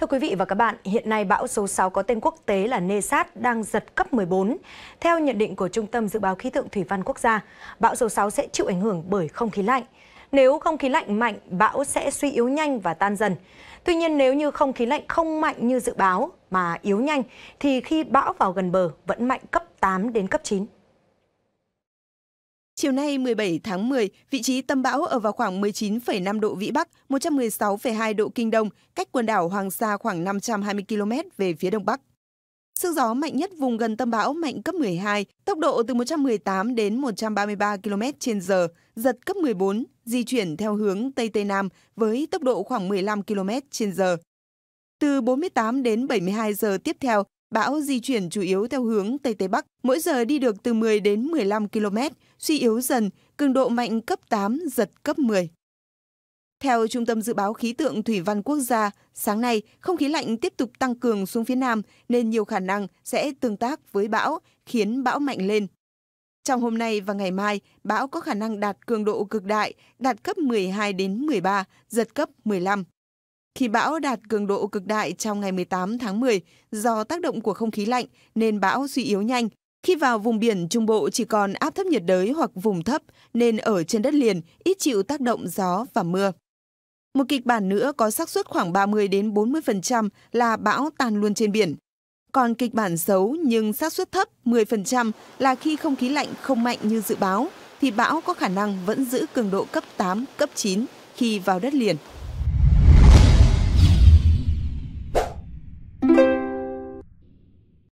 Thưa quý vị và các bạn, hiện nay bão số 6 có tên quốc tế là Nesat đang giật cấp 14. Theo nhận định của Trung tâm Dự báo Khí tượng Thủy văn Quốc gia, bão số 6 sẽ chịu ảnh hưởng bởi không khí lạnh. Nếu không khí lạnh mạnh, bão sẽ suy yếu nhanh và tan dần. Tuy nhiên nếu như không khí lạnh không mạnh như dự báo mà yếu nhanh thì khi bão vào gần bờ vẫn mạnh cấp 8 đến cấp 9. Chiều nay 17 tháng 10, vị trí tâm bão ở vào khoảng 19,5 độ Vĩ Bắc, 116,2 độ Kinh Đông, cách quần đảo Hoàng Sa khoảng 520 km về phía Đông Bắc. Sức gió mạnh nhất vùng gần tâm bão mạnh cấp 12, tốc độ từ 118 đến 133 km trên giờ, giật cấp 14, di chuyển theo hướng Tây Tây Nam với tốc độ khoảng 15 km trên giờ. Từ 48 đến 72 giờ tiếp theo, bão di chuyển chủ yếu theo hướng Tây Tây Bắc, mỗi giờ đi được từ 10 đến 15 km, suy yếu dần, cường độ mạnh cấp 8, giật cấp 10. Theo Trung tâm Dự báo Khí tượng Thủy văn Quốc gia, sáng nay, không khí lạnh tiếp tục tăng cường xuống phía Nam nên nhiều khả năng sẽ tương tác với bão, khiến bão mạnh lên. Trong hôm nay và ngày mai, bão có khả năng đạt cường độ cực đại, đạt cấp 12 đến 13, giật cấp 15. Khi bão đạt cường độ cực đại trong ngày 18 tháng 10, do tác động của không khí lạnh nên bão suy yếu nhanh, khi vào vùng biển Trung Bộ chỉ còn áp thấp nhiệt đới hoặc vùng thấp nên ở trên đất liền ít chịu tác động gió và mưa. Một kịch bản nữa có xác suất khoảng 30 đến 40% là bão tan luôn trên biển. Còn kịch bản xấu nhưng xác suất thấp 10% là khi không khí lạnh không mạnh như dự báo thì bão có khả năng vẫn giữ cường độ cấp 8, cấp 9 khi vào đất liền.